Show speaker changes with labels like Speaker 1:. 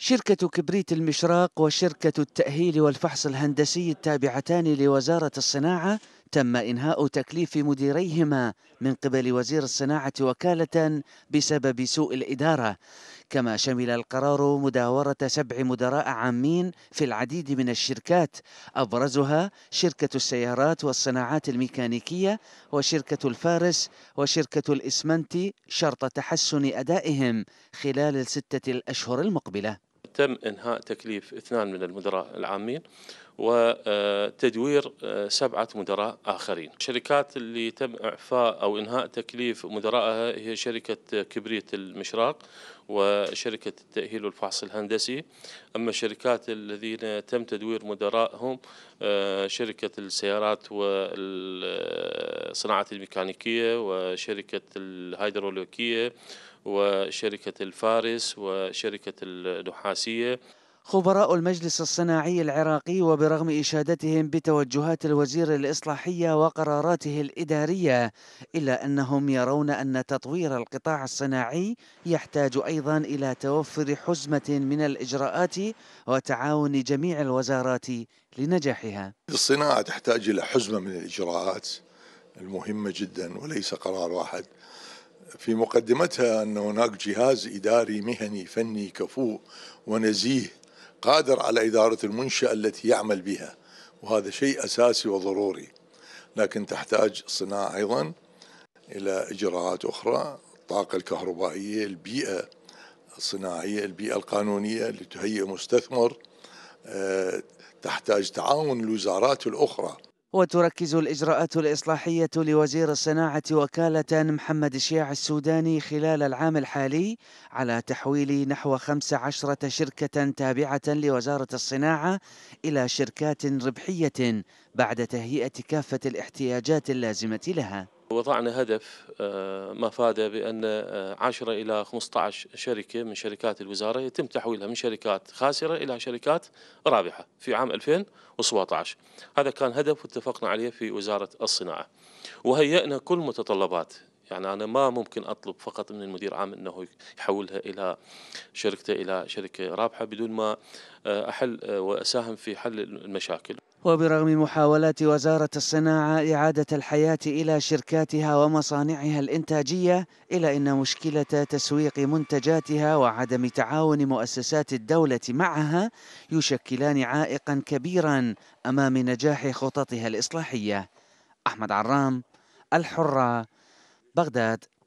Speaker 1: شركة كبريت المشراق وشركة التأهيل والفحص الهندسي التابعتان لوزارة الصناعة تم إنهاء تكليف مديريهما من قبل وزير الصناعة وكالة بسبب سوء الإدارة كما شمل القرار مداورة سبع مدراء عامين في العديد من الشركات أبرزها شركة السيارات والصناعات الميكانيكية وشركة الفارس وشركة الإسمنت شرط تحسن أدائهم خلال الستة الأشهر المقبلة
Speaker 2: تم إنهاء تكليف اثنان من المدراء العامين وتدوير آه، سبعة مدراء آخرين الشركات اللي تم إعفاء أو إنهاء تكليف مدراءها هي شركة كبريت المشراق وشركة التأهيل والفحص الهندسي أما الشركات الذين تم تدوير مدراءهم آه، شركة السيارات والصناعة الميكانيكية وشركة الهيدروليكية وشركة الفارس وشركة النحاسية
Speaker 1: خبراء المجلس الصناعي العراقي وبرغم إشادتهم بتوجهات الوزير الإصلاحية وقراراته الإدارية إلا أنهم يرون أن تطوير القطاع الصناعي يحتاج أيضا إلى توفر حزمة من الإجراءات وتعاون جميع الوزارات لنجاحها
Speaker 3: الصناعة تحتاج إلى حزمة من الإجراءات المهمة جدا وليس قرار واحد في مقدمتها أن هناك جهاز إداري مهني فني كفو ونزيه قادر على إدارة المنشأة التي يعمل بها وهذا شيء أساسي وضروري لكن تحتاج صناعة أيضا إلى إجراءات أخرى الطاقة الكهربائية البيئة الصناعية البيئة القانونية لتهيئ مستثمر آه، تحتاج تعاون الوزارات الأخرى
Speaker 1: وتركز الإجراءات الإصلاحية لوزير الصناعة وكالة محمد الشيع السوداني خلال العام الحالي على تحويل نحو 15 شركة تابعة لوزارة الصناعة إلى شركات ربحية بعد تهيئة كافة الاحتياجات اللازمة لها
Speaker 2: وضعنا هدف آه، مفاده بان 10 آه، الى 15 شركه من شركات الوزاره يتم تحويلها من شركات خاسره الى شركات رابحه في عام 2017 هذا كان هدف واتفقنا عليه في وزاره الصناعه وهيئنا كل متطلبات يعني انا ما ممكن اطلب فقط من المدير عام انه يحولها الى شركته الى شركه رابحه بدون ما آه، احل واساهم في حل المشاكل
Speaker 1: وبرغم محاولات وزارة الصناعة إعادة الحياة إلى شركاتها ومصانعها الإنتاجية إلا إن مشكلة تسويق منتجاتها وعدم تعاون مؤسسات الدولة معها يشكلان عائقا كبيرا أمام نجاح خططها الإصلاحية أحمد عرام الحرة بغداد